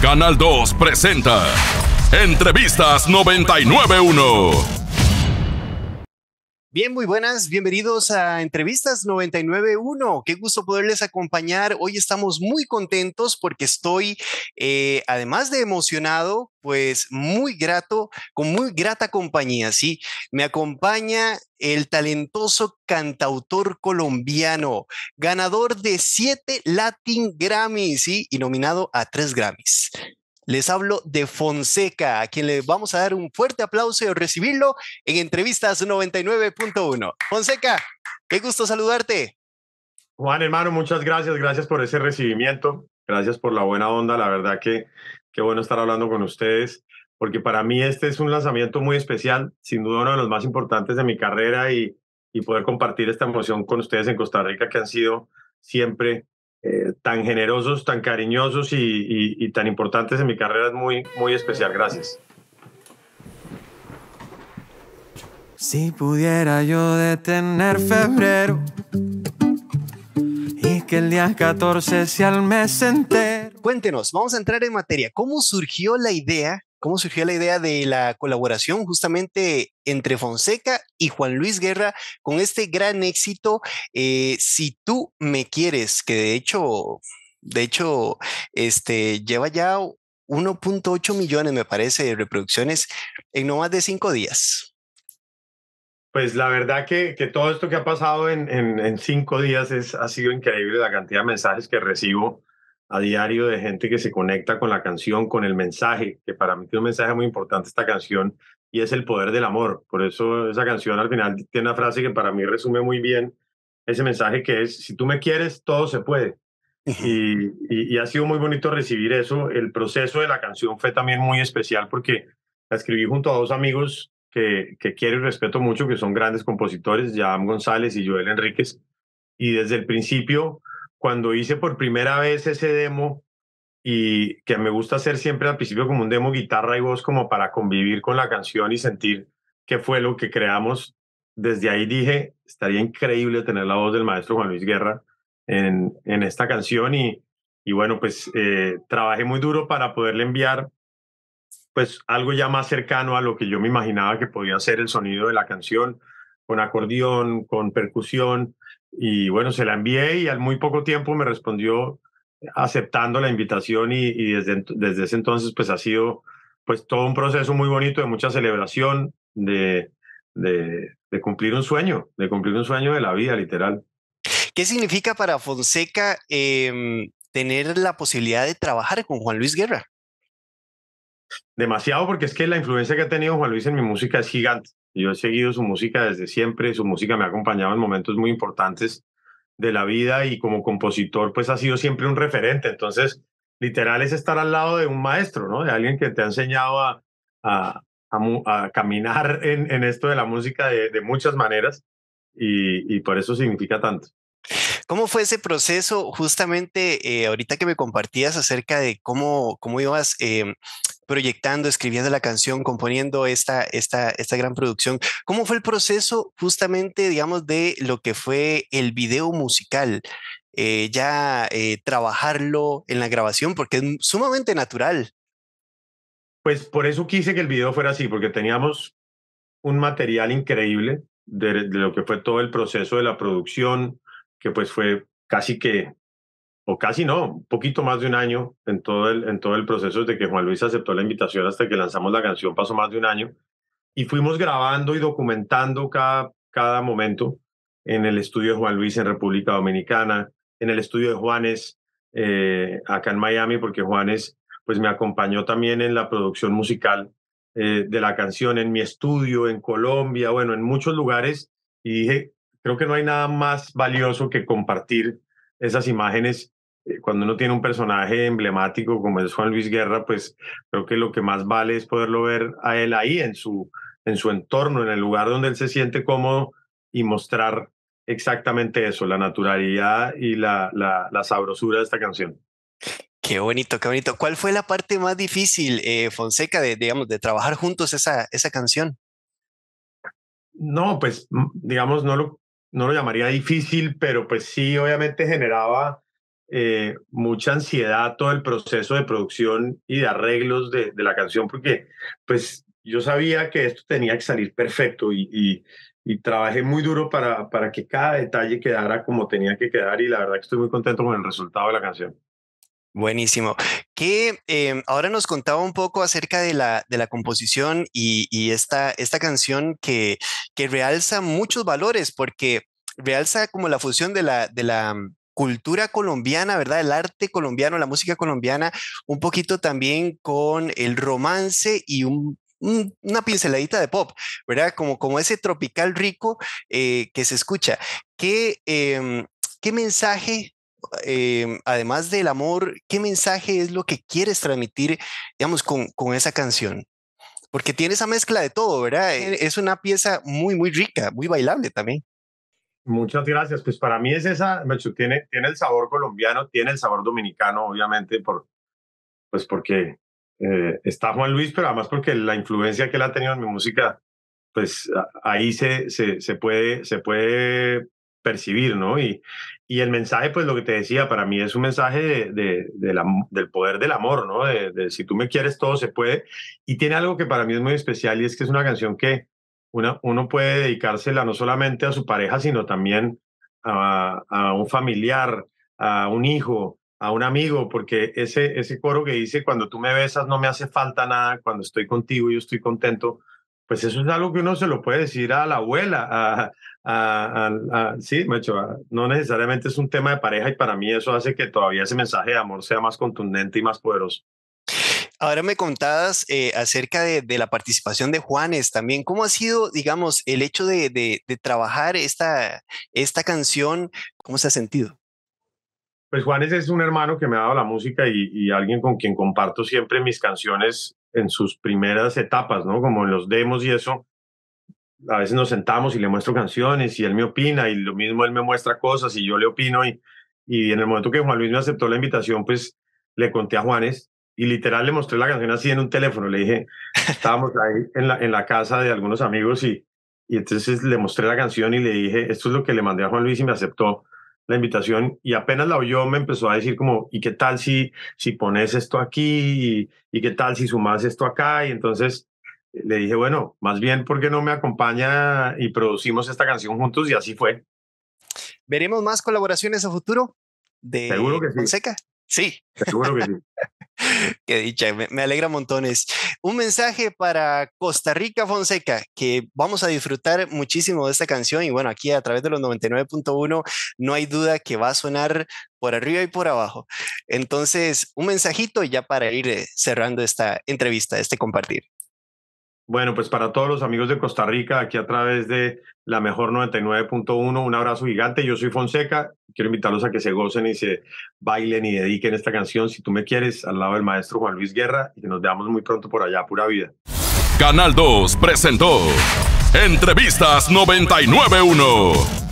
Canal 2 presenta Entrevistas 991. Bien, muy buenas, bienvenidos a Entrevistas 99.1. Qué gusto poderles acompañar. Hoy estamos muy contentos porque estoy, eh, además de emocionado, pues muy grato, con muy grata compañía, ¿sí? Me acompaña el talentoso cantautor colombiano, ganador de siete Latin Grammys, ¿sí? Y nominado a tres Grammys. Les hablo de Fonseca, a quien le vamos a dar un fuerte aplauso y recibirlo en Entrevistas 99.1. Fonseca, qué gusto saludarte. Juan, hermano, muchas gracias. Gracias por ese recibimiento. Gracias por la buena onda. La verdad que qué bueno estar hablando con ustedes, porque para mí este es un lanzamiento muy especial, sin duda uno de los más importantes de mi carrera y, y poder compartir esta emoción con ustedes en Costa Rica, que han sido siempre eh, tan generosos, tan cariñosos y, tan importantes en mi carrera es muy, muy especial. Gracias. Si pudiera yo detener febrero y que el día 14 sea el mes entero. Cuéntenos, vamos a entrar en materia. ¿Cómo surgió la idea cómo surgió la idea de la colaboración justamente entre Fonseca y Juan Luis Guerra con este gran éxito, eh, Si tú me quieres, que de hecho, de hecho, este, lleva ya 1.8 millones, me parece, de reproducciones en no más de cinco días. Pues la verdad que, que todo esto que ha pasado en, en, en cinco días es, ha sido increíble la cantidad de mensajes que recibo a diario de gente que se conecta con la canción, con el mensaje, que para mí tiene un mensaje muy importante esta canción, y es el poder del amor. Por eso esa canción al final tiene una frase que para mí resume muy bien ese mensaje que es, si tú me quieres, todo se puede. Y, ha sido muy bonito recibir eso. El proceso de la canción fue también muy especial porque la escribí junto a dos amigos que, que quiero y respeto mucho, que son grandes compositores, Jam González y Joel Enríquez. Y desde el principio cuando hice por primera vez ese demo y que me gusta hacer siempre al principio como un demo guitarra y voz como para convivir con la canción y sentir qué fue lo que creamos, desde ahí dije, estaría increíble tener la voz del maestro Juan Luis Guerra en, en esta canción y, y bueno, pues eh, trabajé muy duro para poderle enviar pues algo ya más cercano a lo que yo me imaginaba que podía ser el sonido de la canción con acordeón, con percusión, y bueno, se la envié y al muy poco tiempo me respondió aceptando la invitación y, desde, desde ese entonces pues ha sido pues todo un proceso muy bonito de mucha celebración, de, de, cumplir un sueño, de cumplir un sueño de la vida literal. ¿Qué significa para Fonseca em, tener la posibilidad de trabajar con Juan Luis Guerra? Demasiado porque es que la influencia que ha tenido Juan Luis en mi música es gigante. Yo he seguido su música desde siempre, su música me ha acompañado en momentos muy importantes de la vida y como compositor pues ha sido siempre un referente. Entonces, literal es estar al lado de un maestro, ¿no? De alguien que te ha enseñado a, caminar en, esto de la música de, muchas maneras y, y por eso significa tanto. ¿Cómo fue ese proceso justamente eh, ahorita que me compartías acerca de cómo, cómo ibas em, proyectando, escribiendo la canción, componiendo esta, esta, esta gran producción? ¿Cómo fue el proceso justamente, digamos, de lo que fue el video musical? Eh, ya eh, trabajarlo en la grabación, porque es sumamente natural. Pues por eso quise que el video fuera así, porque teníamos un material increíble de lo que fue todo el proceso de la producción, que pues fue casi que, o casi no, un poquito más de un año en todo el, en todo el proceso de que Juan Luis aceptó la invitación hasta que lanzamos la canción, pasó más de un año. Y fuimos grabando y documentando cada, cada momento en el estudio de Juan Luis en República Dominicana, en el estudio de Juanes eh, acá en Miami, porque Juanes pues me acompañó también en la producción musical eh, de la canción, en mi estudio, en Colombia, bueno, en muchos lugares. Y dije, Creo que no hay nada más valioso que compartir esas imágenes. Eh, cuando uno tiene un personaje emblemático como es Juan Luis Guerra, pues creo que lo que más vale es poderlo ver a él ahí en su, en su entorno, en el lugar donde él se siente cómodo y mostrar exactamente eso, la naturalidad y la, la, sabrosura de esta canción. Qué bonito, qué bonito. ¿Cuál fue la parte más difícil, eh, Fonseca, de, digamos, de trabajar juntos esa, esa canción? No, pues, digamos, no lo, no lo llamaría difícil, pero pues sí, obviamente generaba eh, mucha ansiedad todo el proceso de producción y de arreglos de, la canción, porque pues yo sabía que esto tenía que salir perfecto y, y, y, trabajé muy duro para, para que cada detalle quedara como tenía que quedar y la verdad que estoy muy contento con el resultado de la canción. Buenísimo. Que em, ahora nos contaba un poco acerca de la, de la composición y, esta, esta canción que, que, realza muchos valores, porque realza como la fusión de la, de la mm, cultura colombiana, ¿verdad? El arte colombiano, la música colombiana, un poquito también con el romance y una pinceladita de pop, ¿verdad? Como, como ese tropical rico eh, que se escucha. ¿Qué, em, ¿Qué mensaje eh, además del amor, ¿qué mensaje es lo que quieres transmitir, digamos, con, con esa canción? Porque tiene esa mezcla de todo, ¿verdad? E, es una pieza muy, muy rica, muy bailable también. Muchas gracias. Pues para mí es esa, tiene, tiene el sabor colombiano, tiene el sabor dominicano, obviamente, por, pues porque eh, está Juan Luis, pero además porque la influencia que él ha tenido en mi música, pues ahí se, se, se, puede, se puede percibir, ¿no? Y, y el mensaje, pues lo que te decía, para mí es un mensaje de, del poder del amor, ¿no? De, si tú me quieres, todo se puede. Y tiene algo que para mí es muy especial y es que es una canción que una, uno puede dedicársela no solamente a su pareja, sino también a, un familiar, a un hijo, a un amigo, porque ese, ese coro que dice, cuando tú me besas no me hace falta nada, cuando estoy contigo yo estoy contento, pues eso es algo que uno se lo puede decir a la abuela, sí, macho, no necesariamente es un tema de pareja y para mí eso hace que todavía ese mensaje de amor sea más contundente y más poderoso. Ahora me contadas eh, acerca de, la participación de Juanes también. ¿Cómo ha sido, digamos, el hecho de, trabajar esta, esta canción? ¿Cómo se ha sentido? Pues Juanes es un hermano que me ha dado la música y, y, alguien con quien comparto siempre mis canciones en sus primeras etapas, ¿no? Como en los demos y eso, a veces nos sentamos y le muestro canciones y él me opina y lo mismo él me muestra cosas y yo le opino y, y en el momento que Juan Luis me aceptó la invitación, pues le conté a Juanes y literal le mostré la canción así en un teléfono, le dije, estábamos ahí en la, en la casa de algunos amigos y, y entonces le mostré la canción y le dije, esto es lo que le mandé a Juan Luis y me aceptó la invitación y apenas la oyó me empezó a decir como, ¿y qué tal si, si pones esto aquí? ¿Y, y qué tal si sumas esto acá? Y entonces eh, le dije, bueno, más bien, ¿por qué no me acompaña y producimos esta canción juntos? Y así fue. ¿Veremos más colaboraciones a futuro de Seguro que sí. Sí. Seguro que sí. Qué dicha, me, alegra montones. Un mensaje para Costa Rica Fonseca, que vamos a disfrutar muchísimo de esta canción y bueno, aquí a través de los 99.1 no hay duda que va a sonar por arriba y por abajo. Entonces, un mensajito ya para ir eh, cerrando esta entrevista, este compartir. Bueno, pues para todos los amigos de Costa Rica, aquí a través de la mejor 99.1, un abrazo gigante. Yo soy Fonseca. Quiero invitarlos a que se gocen y se bailen y dediquen esta canción, si tú me quieres, al lado del maestro Juan Luis Guerra y que nos veamos muy pronto por allá, pura vida. Canal 2 presentó Entrevistas 991